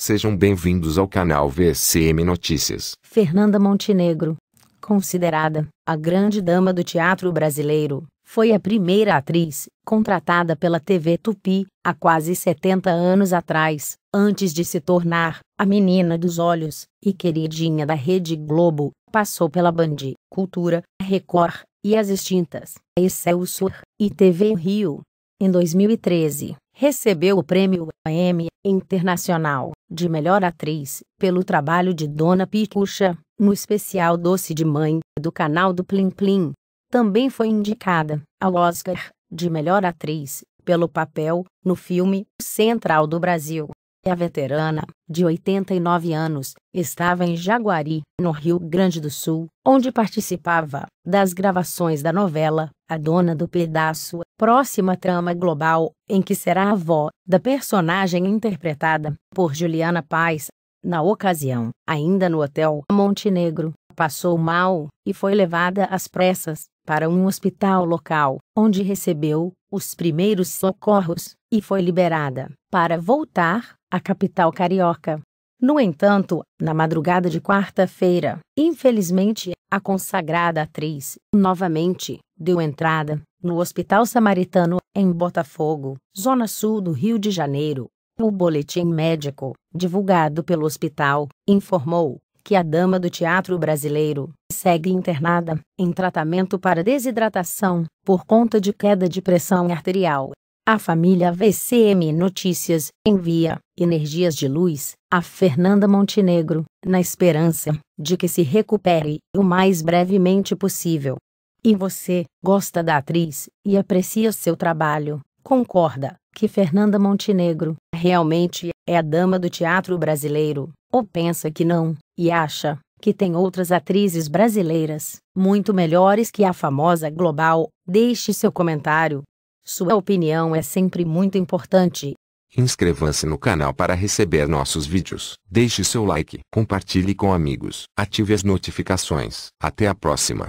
Sejam bem-vindos ao canal VCM Notícias. Fernanda Montenegro, considerada a grande dama do teatro brasileiro, foi a primeira atriz contratada pela TV Tupi há quase 70 anos atrás, antes de se tornar a menina dos olhos e queridinha da Rede Globo. Passou pela Band, Cultura, Record e as extintas Excelsior e TV Rio. Em 2013, recebeu o Prêmio Emmy Internacional de Melhor Atriz pelo trabalho de Dona Pitucha no especial Doce de Mãe do canal do Plim Plim. Também foi indicada ao Oscar de Melhor Atriz pelo papel no filme Central do Brasil. É a veterana, de 89 anos, estava em Jaguari, no Rio Grande do Sul, onde participava das gravações da novela A Dona do Pedaço, próxima trama global, em que será avó da personagem interpretada por Juliana Paz. Na ocasião, ainda no hotel Montenegro, passou mal e foi levada às pressas para um hospital local, onde recebeu os primeiros socorros e foi liberada para voltar a capital carioca. No entanto, na madrugada de quarta-feira, infelizmente, a consagrada atriz novamente deu entrada no Hospital Samaritano em Botafogo, zona sul do Rio de Janeiro. O boletim médico, divulgado pelo hospital, informou que a dama do teatro brasileiro segue internada em tratamento para desidratação por conta de queda de pressão arterial a família VCM Notícias envia energias de luz a Fernanda Montenegro, na esperança de que se recupere o mais brevemente possível. E você, gosta da atriz e aprecia seu trabalho, concorda que Fernanda Montenegro realmente é a dama do teatro brasileiro, ou pensa que não, e acha que tem outras atrizes brasileiras muito melhores que a famosa global? Deixe seu comentário sua opinião é sempre muito importante. Inscreva-se no canal para receber nossos vídeos. Deixe seu like, compartilhe com amigos, ative as notificações. Até a próxima!